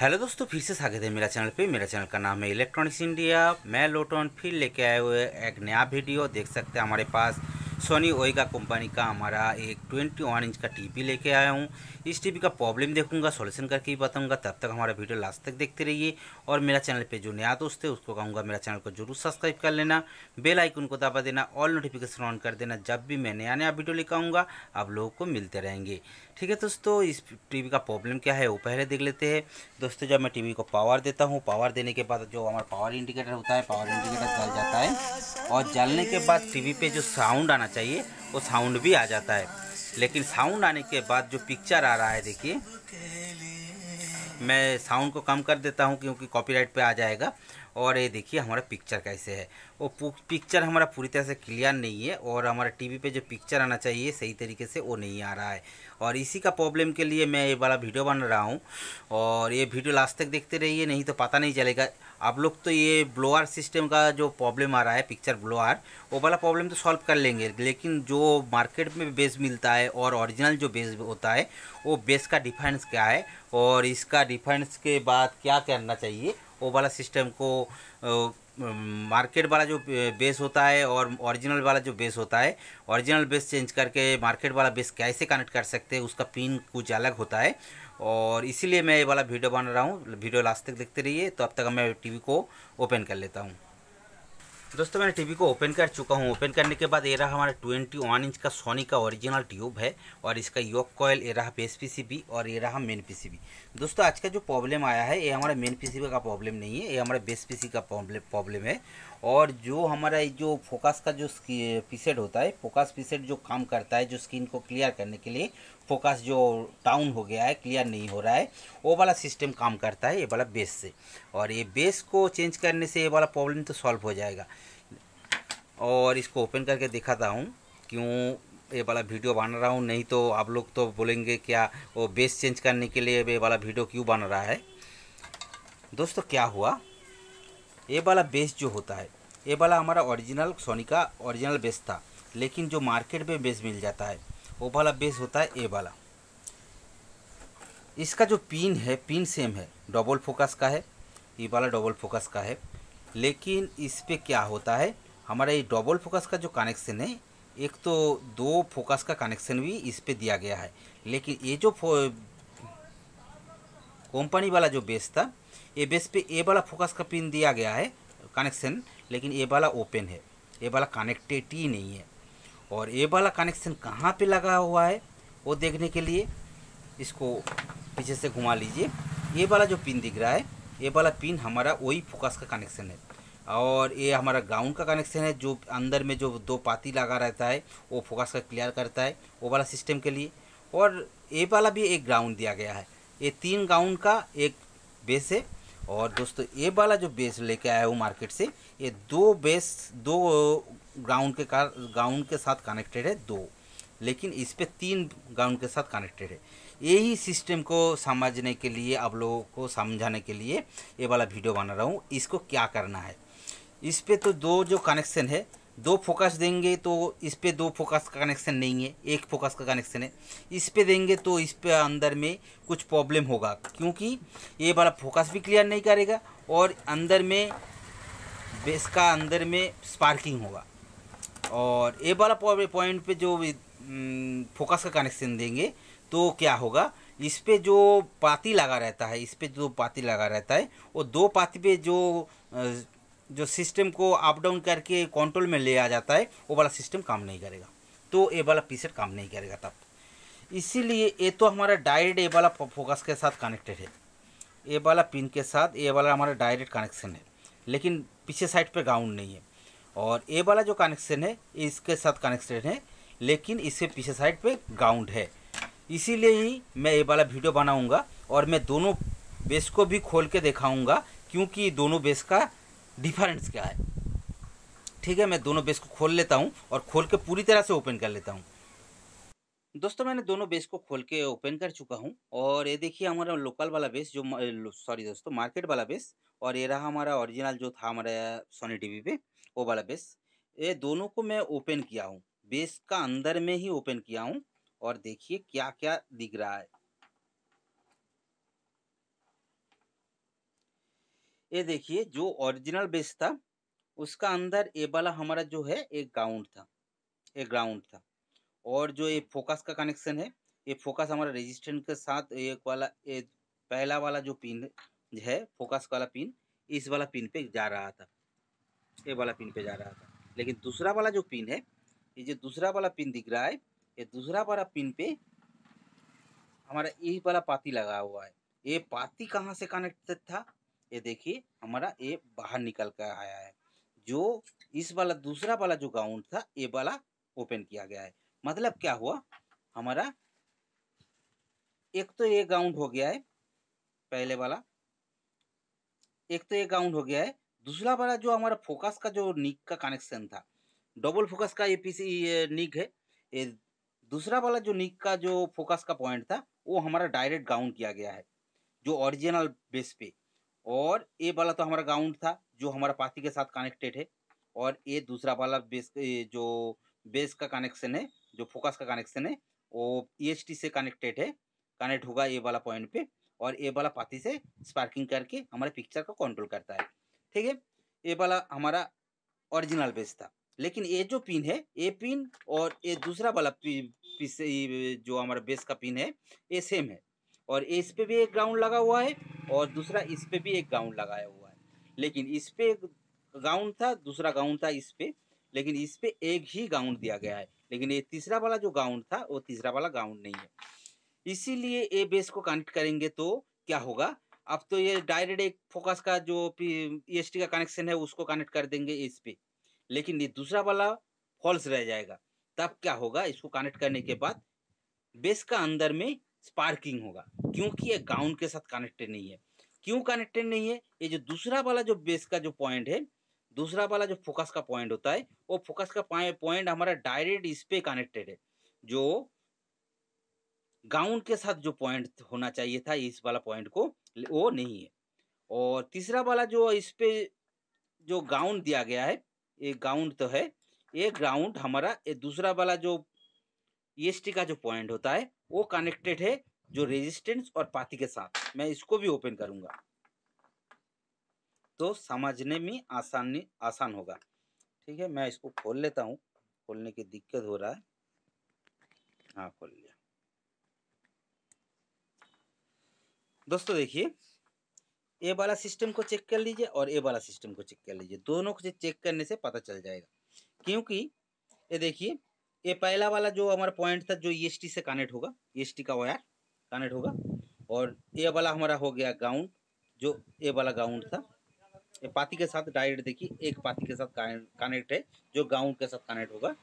hello दोस्तों फिर से स्वागत है मेरा चैनल पे मेरा चैनल का नाम है इलेक्ट्रॉनिक्स इंडिया मैं लोटोन फिर लेके आए हुए एक नया वीडियो देख सकते हैं हमारे पास सोनी ओइगा कंपनी का हमारा एक 21 इंच का टीवी लेके आया हूँ इस टी का प्रॉब्लम देखूंगा सोल्यूशन करके ही बताऊंगा तब तक हमारा वीडियो लास्ट तक देखते रहिए और मेरा चैनल पे जो नया दोस्त है उसको कहूँगा मेरा चैनल को जरूर सब्सक्राइब कर लेना बेल आइकन को दबा देना ऑल नोटिफिकेशन ऑन कर देना जब भी मैं नया नया वीडियो लेकर आऊँगा आप लोगों को मिलते रहेंगे ठीक है दोस्तों इस टी का प्रॉब्लम क्या है वो पहले देख लेते हैं दोस्तों जब मैं टी को पावर देता हूँ पावर देने के बाद जो हमारा पावर इंडिकेटर होता है पावर इंडिकेटर जल जाता है और जलने के बाद टी पे जो साउंड आना चाहिए वो साउंड भी आ जाता है लेकिन साउंड आने के बाद जो पिक्चर आ रहा है देखिए मैं साउंड को कम कर देता हूँ क्योंकि कॉपीराइट पे आ जाएगा और ये देखिए हमारा पिक्चर कैसे है वो पिक्चर हमारा पूरी तरह से क्लियर नहीं है और हमारा टीवी पे जो पिक्चर आना चाहिए सही तरीके से वो नहीं आ रहा है और इसी का प्रॉब्लम के लिए मैं ये वाला वीडियो बना रहा हूँ और ये वीडियो लास्ट तक देखते रहिए नहीं तो पता नहीं चलेगा आप लोग तो ये ब्लोअर सिस्टम का जो प्रॉब्लम आ रहा है पिक्चर ब्लोअर वो वाला प्रॉब्लम तो सॉल्व कर लेंगे लेकिन जो मार्केट में बेस मिलता है और ओरिजिनल जो बेस होता है वो बेस का डिफरेंस क्या है और इसका डिफरेंस के बाद क्या करना चाहिए वो वाला सिस्टम को मार्केट वाला जो बेस होता है और ओरिजिनल वाला जो बेस होता है ओरिजिनल बेस चेंज करके मार्केट वाला बेस कैसे कनेक्ट कर सकते हैं उसका पिन कुछ अलग होता है और इसीलिए मैं ये वाला वीडियो बना रहा हूँ वीडियो लास्ट तक देखते रहिए तो अब तक मैं टीवी को ओपन कर लेता हूँ दोस्तों मैंने टीवी को ओपन कर चुका हूँ ओपन करने के बाद ये रहा हमारा 21 इंच का सोनी का ओरिजिनल ट्यूब है और इसका योक कॉयल ये रहा बेस पीसीबी और ये रहा मेन पीसीबी दोस्तों आज का जो प्रॉब्लम आया है ये हमारा मेन पीसीबी का प्रॉब्लम नहीं है ये हमारा बेस पीसी का प्रॉब्लम है और जो हमारा जो फोकस का जो पीसेट होता है फोकस पीसेट जो काम करता है जो स्किन को क्लियर करने के लिए फोकस जो टाउन हो गया है क्लियर नहीं हो रहा है वो वाला सिस्टम काम करता है ये वाला बेस से और ये बेस को चेंज करने से ये वाला प्रॉब्लम तो सॉल्व हो जाएगा और इसको ओपन करके दिखाता हूँ क्यों ये वाला वीडियो बना रहा हूँ नहीं तो आप लोग तो बोलेंगे क्या वो बेस चेंज करने के लिए ये वाला वीडियो क्यों बन रहा है दोस्तों क्या हुआ ये वाला बेस जो होता है ये वाला हमारा ओरिजिनल सोनी का ओरिजिनल बेस था लेकिन जो मार्केट में बेस मिल जाता है वो वाला बेस होता है ए वाला इसका जो पिन है पिन सेम है डबल फोकस का है ये वाला डबल फोकस का है लेकिन इस पर क्या होता है हमारा ये डबल फोकस का जो कनेक्शन है एक तो दो फोकस का कनेक्शन भी इस पर दिया गया है लेकिन ये जो कंपनी वाला जो बेस था ये बेस पे ए वाला फोकस का पिन दिया गया है कनेक्शन लेकिन ए वाला ओपन है ए वाला कनेक्टेड ही नहीं है और ए वाला कनेक्शन कहाँ पे लगा हुआ है वो देखने के लिए इसको पीछे से घुमा लीजिए ये वाला जो पिन दिख रहा है ये वाला पिन हमारा वही फोकस का कनेक्शन है और ये हमारा ग्राउंड का कनेक्शन है जो अंदर में जो दो पाती लगा रहता है वो फोकस का क्लियर करता है वो वाला सिस्टम के लिए और ए वाला भी एक ग्राउंड दिया गया है ये तीन ग्राउंड का एक बेस है और दोस्तों ये वाला जो बेस लेके आया हूँ मार्केट से ये दो बेस दो ग्राउंड uh, के कार ग्राउंड के साथ कनेक्टेड है दो लेकिन इस पर तीन ग्राउंड के साथ कनेक्टेड है यही सिस्टम को समझने के लिए आप लोगों को समझाने के लिए ये वाला वीडियो बना रहा हूँ इसको क्या करना है इस पर तो दो जो कनेक्शन है दो फोकस देंगे तो इस पर दो फोकस का कनेक्शन नहीं है एक फोकस का कनेक्शन है इस पर देंगे तो इस पर अंदर में कुछ प्रॉब्लम होगा क्योंकि ये वाला फोकस भी क्लियर नहीं करेगा और अंदर में बेस का अंदर में स्पार्किंग होगा और ये वाला पॉइंट पे जो फोकस हम्म, का कनेक्शन देंगे तो क्या होगा इस पर जो पाती लगा रहता है इस पर जो पाती लगा रहता है और दो पाती पे जो जो सिस्टम को अप डाउन करके कंट्रोल में ले आ जाता है वो वाला सिस्टम काम नहीं करेगा तो ये वाला पीसेट काम नहीं करेगा तब इसीलिए ये तो हमारा डायरेक्ट ये वाला फोकस के साथ कनेक्टेड है ये वाला पिन के साथ ये वाला हमारा डायरेक्ट कनेक्शन है लेकिन पीछे साइड पर ग्राउंड नहीं है और ये वाला जो कनेक्शन है इसके साथ कनेक्टेड है लेकिन इससे पीछे साइड पर ग्राउंड है इसीलिए ही मैं ये वाला वीडियो बनाऊंगा और मैं दोनों बेस को भी खोल के दिखाऊंगा क्योंकि दोनों बेस का डिफरेंस क्या है ठीक है मैं दोनों बेस को खोल लेता हूँ और खोल के पूरी तरह से ओपन कर लेता हूँ दोस्तों मैंने दोनों बेस को खोल के ओपन कर चुका हूँ और ये देखिए हमारा लोकल वाला बेस जो सॉरी दोस्तों मार्केट वाला बेस और ये रहा हमारा ओरिजिनल जो था हमारा सोनी टीवी पे वो वाला बेस ये दोनों को मैं ओपन किया हूँ बेस का अंदर में ही ओपन किया हूँ और देखिए क्या क्या दिख रहा है ये देखिए जो ओरिजिनल बेस था उसका अंदर ये वाला हमारा जो है एक ग्राउंड था एक ग्राउंड था और जो ये फोकस का कनेक्शन है ये फोकस हमारा रेजिस्टेंट के साथ एक वाला ये पहला वाला जो पिन है फोकस वाला पिन इस वाला पिन पे जा रहा था ये वाला पिन पे जा रहा था लेकिन दूसरा वाला जो पिन है ये जो दूसरा वाला पिन दिख रहा है ये दूसरा वाला पिन पे हमारा यही e वाला पाती लगा हुआ है ये पाती कहाँ से कनेक्टेड था ये देखिए हमारा ये बाहर निकल कर आया है जो इस वाला दूसरा वाला जो गाउंड था ये वाला ओपन किया गया है मतलब क्या हुआ हमारा एक तो ये गाउंड हो गया है पहले वाला एक तो ये गाउंड हो गया है दूसरा वाला जो हमारा फोकस का जो निक का कनेक्शन था डबल फोकस का ये पीसी ये निक है ये दूसरा वाला जो निक का जो फोकस का पॉइंट था वो हमारा डायरेक्ट गाउंड किया गया है जो ओरिजिनल बेस पे और ए वाला तो हमारा ग्राउंड था जो हमारा पाथी के साथ कनेक्टेड है और ये दूसरा वाला बेस जो बेस का कनेक्शन है जो फोकस का कनेक्शन है वो ई e से कनेक्टेड है कनेक्ट होगा ये वाला पॉइंट पे और ये वाला पाथी से स्पार्किंग करके हमारे पिक्चर को कंट्रोल करता है ठीक है ये वाला हमारा ओरिजिनल बेस था लेकिन ये जो पिन है ये पिन और ये दूसरा वाला पी, पी, जो हमारा बेस का पिन है ये सेम है और इस पे भी एक ग्राउंड लगा हुआ है और दूसरा इस पे भी एक ग्राउंड लगाया हुआ है लेकिन इस पे एक ग्राउंड था दूसरा ग्राउंड था इस पे लेकिन इस पे एक ही ग्राउंड दिया गया है लेकिन ये तीसरा वाला जो ग्राउंड था वो तीसरा वाला ग्राउंड नहीं है इसीलिए ए बेस को कनेक्ट करेंगे तो क्या होगा अब तो ये डायरेक्ट एक फोकस का जो ई e का कनेक्शन है उसको कनेक्ट कर देंगे इस पे लेकिन ये दूसरा वाला फॉल्स रह जाएगा तब क्या होगा इसको कनेक्ट करने के बाद बेस का अंदर में स्पार्किंग होगा क्योंकि ये गाउन के साथ कनेक्टेड नहीं है क्यों कनेक्टेड नहीं है ये जो दूसरा वाला जो बेस का जो पॉइंट है दूसरा वाला जो फोकस का पॉइंट होता है वो फोकस का पॉइंट हमारा डायरेक्ट इस पे कनेक्टेड है जो ग्राउंड के साथ जो पॉइंट होना चाहिए था इस वाला पॉइंट को वो नहीं है और तीसरा वाला जो इस पे जो ग्राउंड दिया गया है ये ग्राउंड तो है ये ग्राउंड हमारा ये दूसरा वाला जो ईएसटी e का जो पॉइंट होता है वो कनेक्टेड है जो रेजिस्टेंस और पाथी के साथ मैं इसको भी ओपन करूंगा तो समझने में आसानी आसान होगा ठीक है मैं इसको खोल लेता हूँ खोलने की दिक्कत हो रहा है हाँ खोल लिया दोस्तों देखिए ए वाला सिस्टम को चेक कर लीजिए और ए वाला सिस्टम को चेक कर लीजिए दोनों को चेक करने से पता चल जाएगा क्योंकि ये देखिए ये पहला वाला जो हमारा पॉइंट था जो ई e से कनेक्ट होगा ई e का वायर कनेक्ट होगा और ये वाला हमारा हो गया ग्राउंड जो ये वाला ग्राउंड था ये पाती के साथ डायरेक्ट देखिए एक पाती के साथ कनेक्ट है जो ग्राउंड के साथ कनेक्ट होगा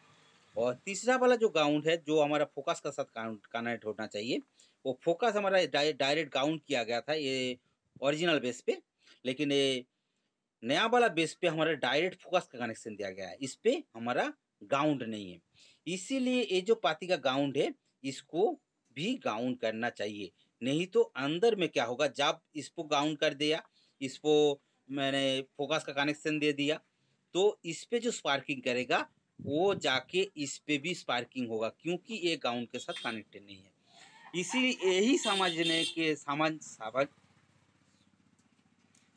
और तीसरा वाला जो ग्राउंड है जो हमारा फोकस के साथ कनेक्ट होना चाहिए वो फोकस हमारा डायरेक्ट गाउंड किया गया था ये ओरिजिनल बेस पे लेकिन ये नया वाला बेस पे हमारा डायरेक्ट फोकस का कनेक्शन दिया गया है इस पर हमारा गाउंड नहीं है इसीलिए ये जो पाती का गाउंड है इसको भी गाउंड करना चाहिए नहीं तो अंदर में क्या होगा जब इसको गाउंड कर दिया इसको मैंने फोकस का कनेक्शन दे दिया तो इस पर जो स्पार्किंग करेगा वो जाके इस पर भी स्पार्किंग होगा क्योंकि ये गाउंड के साथ कनेक्टेड नहीं है इसीलिए यही समझने के समझ समझ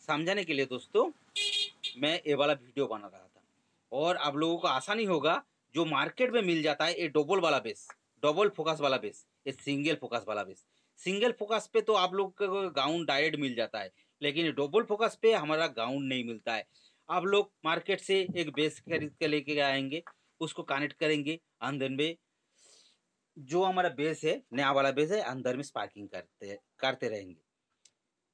समझाने के लिए दोस्तों मैं ये वाला वीडियो बना रहा था और आप लोगों को आसानी होगा जो मार्केट में मिल जाता है ये डबल वाला बेस डबल फोकस वाला बेस ये सिंगल फोकस वाला बेस सिंगल फोकस पे तो आप लोग को गाउन डायरेक्ट मिल जाता है लेकिन डबल फोकस पे हमारा गाउन नहीं मिलता है आप लोग मार्केट से एक बेस खरीद कर लेके आएंगे उसको कनेक्ट करेंगे अंदर में जो हमारा बेस है नया वाला बेस है अंदर में स्पार्किंग करते करते रहेंगे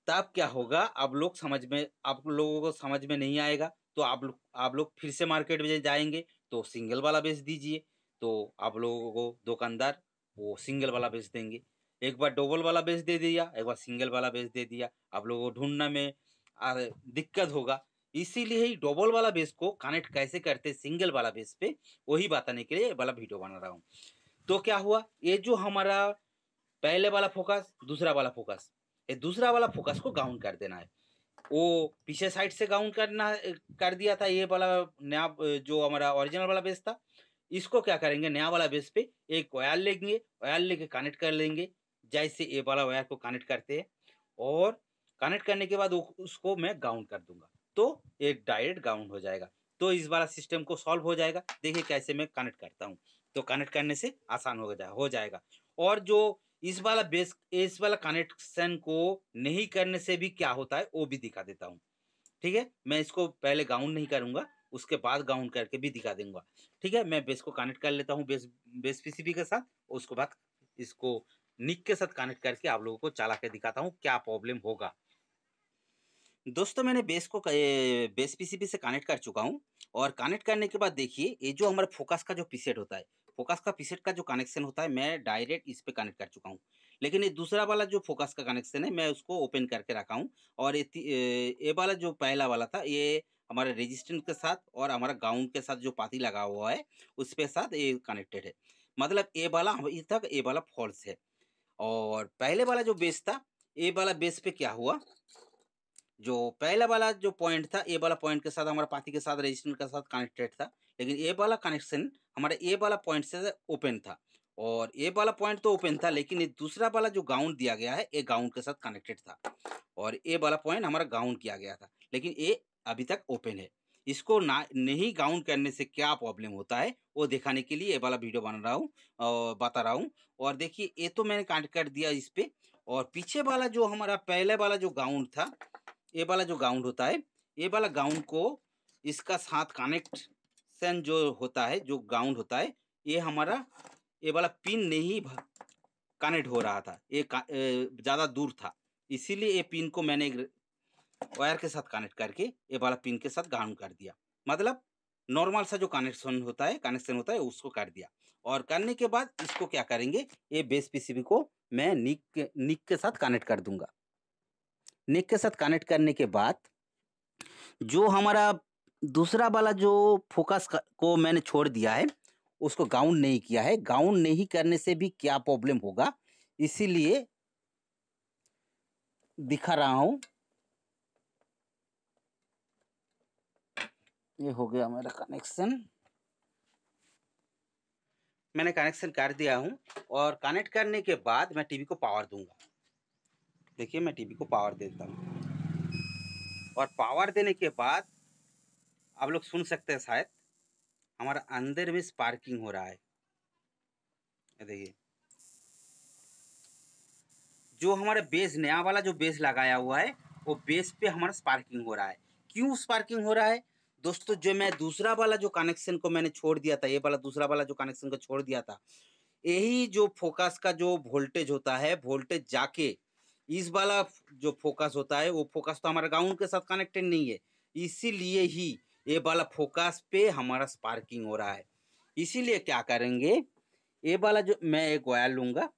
तब क्या होगा आप लोग समझ में आप लोगों को समझ में नहीं आएगा तो आप लोग आप लोग फिर से मार्केट में जाएंगे तो सिंगल वाला बेच दीजिए तो आप लोगों को दुकानदार वो सिंगल वाला बेच देंगे एक बार डबल वाला बेच दे दिया एक बार सिंगल वाला बेच दे दिया आप लोगों को ढूंढने में दिक्कत होगा इसीलिए ही डबल वाला बेस को कनेक्ट कैसे करते सिंगल वाला बेस पे वही बताने के लिए वाला वीडियो बना रहा हूँ तो क्या हुआ ये जो हमारा पहले वाला फोकस दूसरा वाला फोकस ये दूसरा वाला फोकस को गाउन कर देना है वो पीछे साइड से गाउन करना कर दिया था ये वाला नया जो हमारा ओरिजिनल वाला बेस था इसको क्या करेंगे नया वाला बेस पे एक वायर लेंगे वायर लेके कनेक्ट कर लेंगे जैसे ये वाला वायर को कनेक्ट करते हैं और कनेक्ट करने के बाद उसको मैं गाउन कर दूंगा तो ये डायरेक्ट गाउन हो जाएगा तो इस वाला सिस्टम को सॉल्व हो जाएगा देखिए कैसे मैं कनेक्ट करता हूँ तो कनेक्ट करने से आसान हो जाए हो जाएगा और जो इस वाला बेस इस वाला कनेक्शन को नहीं करने से भी क्या होता है वो भी दिखा देता हूँ ठीक है मैं इसको पहले गाउन नहीं करूँगा उसके बाद गाउन करके भी दिखा दूंगा ठीक है मैं बेस को कनेक्ट कर लेता हूँ बेस बेस पीसीबी के साथ उसके बाद इसको निक के साथ कनेक्ट करके आप लोगों को चला के दिखाता हूँ क्या प्रॉब्लम होगा दोस्तों मैंने बेस को बेस पीसीबी से कनेक्ट कर चुका हूँ और कनेक्ट करने के बाद देखिए ये जो हमारे फोकस का जो पीसेट होता है फोकस का फिसेट का जो कनेक्शन होता है मैं डायरेक्ट इस पर कनेक्ट कर चुका हूँ लेकिन ये दूसरा वाला जो फोकस का कनेक्शन है मैं उसको ओपन करके रखा हूँ और ये वाला जो पहला वाला था ये हमारे रेजिस्टेंस के साथ और हमारा गाउंड के साथ जो पाती लगा हुआ है उस पे साथ ये कनेक्टेड है मतलब ए वाला इस तक ए वाला फॉल्स है और पहले वाला जो बेस था ए वाला बेस पे क्या हुआ जो पहला वाला जो पॉइंट था ए वाला पॉइंट के साथ हमारा पाती के साथ रजिस्टर के साथ कनेक्टेड था लेकिन ए वाला कनेक्शन हमारा ए वाला पॉइंट से ओपन था और ए वाला पॉइंट तो ओपन था लेकिन ये दूसरा वाला जो गाउंड दिया गया है ये गाउंड के साथ कनेक्टेड था और ए वाला पॉइंट हमारा गाउंड किया गया था लेकिन ये अभी तक ओपन है इसको ना नहीं गाउंड करने से क्या प्रॉब्लम होता है वो दिखाने के लिए ये वाला वीडियो बना रहा हूँ बता रहा हूँ और देखिए ये तो मैंने कनेक्ट कर दिया इस पर और पीछे वाला जो हमारा पहले वाला जो गाउंड था ये वाला जो गाउंड होता है ये वाला गाउंड को इसका साथ कनेक्ट सेन जो होता है जो ग्राउंड होता है ये हमारा ये वाला पिन नहीं कनेक्ट हो रहा था ये ज़्यादा दूर था इसीलिए ये पिन को मैंने वायर के साथ कनेक्ट करके ये वाला पिन के साथ ग्राउंड कर दिया मतलब नॉर्मल सा जो कनेक्शन होता है कनेक्शन होता है उसको कर दिया और करने के बाद इसको क्या करेंगे ये बेस पीसीबी को मैं निक के निक के साथ कनेक्ट कर दूंगा निक के साथ कनेक्ट करने के बाद जो हमारा दूसरा वाला जो फोकस को मैंने छोड़ दिया है उसको गाउन नहीं किया है गाउन नहीं करने से भी क्या प्रॉब्लम होगा इसीलिए दिखा रहा हूँ ये हो गया मेरा कनेक्शन मैंने कनेक्शन कर दिया हूँ और कनेक्ट करने के बाद मैं टीवी को पावर दूंगा देखिए मैं टीवी को पावर देता हूँ और पावर देने के बाद आप लोग सुन सकते हैं शायद हमारा अंदर में स्पार्किंग हो रहा है देखिए जो हमारे बेस नया वाला जो बेस लगाया हुआ है वो बेस पे हमारा स्पार्किंग हो रहा है क्यों स्पार्किंग हो रहा है दोस्तों जो मैं दूसरा वाला जो कनेक्शन को मैंने छोड़ दिया था ये वाला दूसरा वाला जो कनेक्शन को छोड़ दिया था यही जो फोकस का जो वोल्टेज होता है वोल्टेज जाके इस वाला जो फोकस होता है वो फोकस तो हमारे ग्राउंड के साथ कनेक्टेड नहीं है इसीलिए ही ये वाला फोकस पे हमारा स्पार्किंग हो रहा है इसीलिए क्या करेंगे ये वाला जो मैं एक ऑयल लूँगा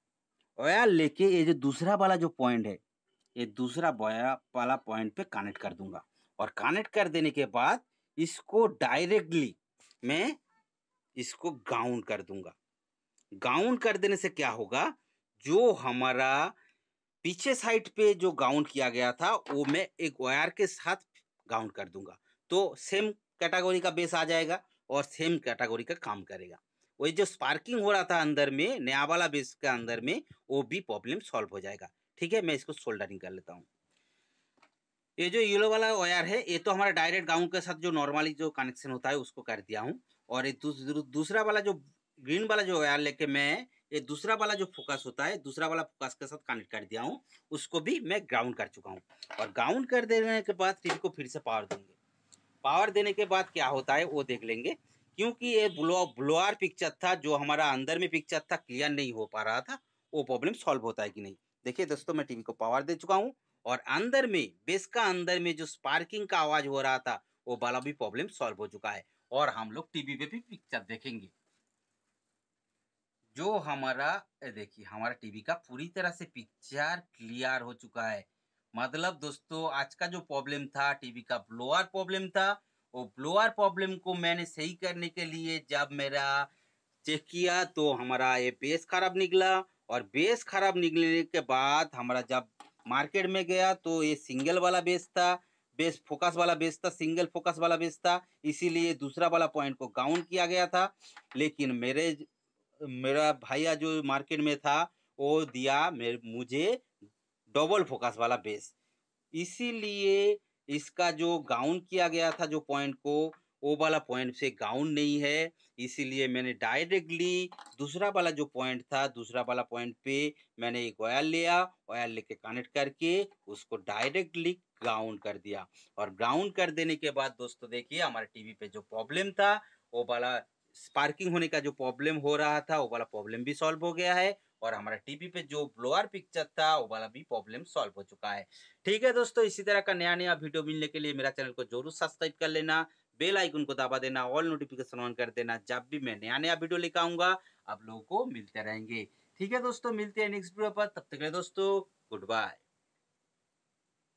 ऑयल लेके ये जो दूसरा वाला जो पॉइंट है ये दूसरा वाला पॉइंट पे कनेक्ट कर दूंगा और कनेक्ट कर देने के बाद इसको डायरेक्टली मैं इसको गाउन कर दूंगा गाउन कर देने से क्या होगा जो हमारा पीछे साइड पे जो गाउन किया गया था वो मैं एक वायर के साथ गाउन कर दूंगा तो सेम कैटागोरी का बेस आ जाएगा और सेम कैटागोरी का काम करेगा वही जो स्पार्किंग हो रहा था अंदर में नया वाला बेस के अंदर में वो भी प्रॉब्लम सॉल्व हो जाएगा ठीक है मैं इसको सोल्डरिंग कर लेता हूँ ये जो येलो वाला वायर है ये तो हमारा डायरेक्ट गाउंड के साथ जो नॉर्मली जो कनेक्शन होता है उसको कर दिया हूँ और ये दूसरा वाला जो ग्रीन वाला जो वायर लेके मैं ये दूसरा वाला जो फोकस होता है दूसरा वाला फोकस के साथ कनेक्ट कर दिया हूँ उसको भी मैं ग्राउंड कर चुका हूँ और ग्राउंड कर देने के बाद टीवी को फिर से पावर देंगे पावर देने के बाद क्या होता है वो देख लेंगे क्योंकि ये ब्लो ब्लोअर पिक्चर था जो हमारा अंदर में पिक्चर था क्लियर नहीं हो पा रहा था वो प्रॉब्लम सॉल्व होता है कि नहीं देखिए दोस्तों मैं टीवी को पावर दे चुका हूँ और अंदर में बेस का अंदर में जो स्पार्किंग का आवाज़ हो रहा था वो वाला भी प्रॉब्लम सॉल्व हो चुका है और हम लोग टीवी पे भी पिक्चर देखेंगे जो हमारा देखिए हमारा टीवी का पूरी तरह से पिक्चर क्लियर हो चुका है मतलब दोस्तों आज का जो प्रॉब्लम था टीवी का ब्लोअर प्रॉब्लम था वो ब्लोअर प्रॉब्लम को मैंने सही करने के लिए जब मेरा चेक किया तो हमारा ये बेस खराब निकला और बेस खराब निकलने के बाद हमारा जब मार्केट में गया तो ये सिंगल वाला बेस था बेस फोकस वाला बेस था सिंगल फोकस वाला बेस था इसीलिए दूसरा वाला पॉइंट को गाउन किया गया था लेकिन मेरे मेरा भैया जो मार्केट में था वो दिया मेरे मुझे डबल फोकस वाला बेस इसीलिए इसका जो गाउन किया गया था जो पॉइंट को वो वाला पॉइंट से गाउन नहीं है इसीलिए मैंने डायरेक्टली दूसरा वाला जो पॉइंट था दूसरा वाला पॉइंट पे मैंने एक ऑयल लिया ऑयल लेके कनेक्ट करके उसको डायरेक्टली ग्राउंड कर दिया और ग्राउंड कर देने के बाद दोस्तों देखिए हमारे टीवी पे जो प्रॉब्लम था वो वाला स्पार्किंग होने का जो प्रॉब्लम हो रहा था वो वाला प्रॉब्लम भी सॉल्व हो गया है और हमारा टीवी पे जो ब्लोअर पिक्चर था वो वाला भी प्रॉब्लम सॉल्व हो चुका है ठीक है दोस्तों इसी तरह का नया नया वीडियो मिलने के लिए मेरा चैनल को जरूर सब्सक्राइब कर लेना बेल आइकन को दबा देना ऑल नोटिफिकेशन ऑन कर देना जब भी मैं नया नया वीडियो लेकर आऊंगा आप लोगों को मिलते रहेंगे ठीक है दोस्तों मिलते हैं नेक्स्ट वीडियो पर तब तक दोस्तों गुड बाय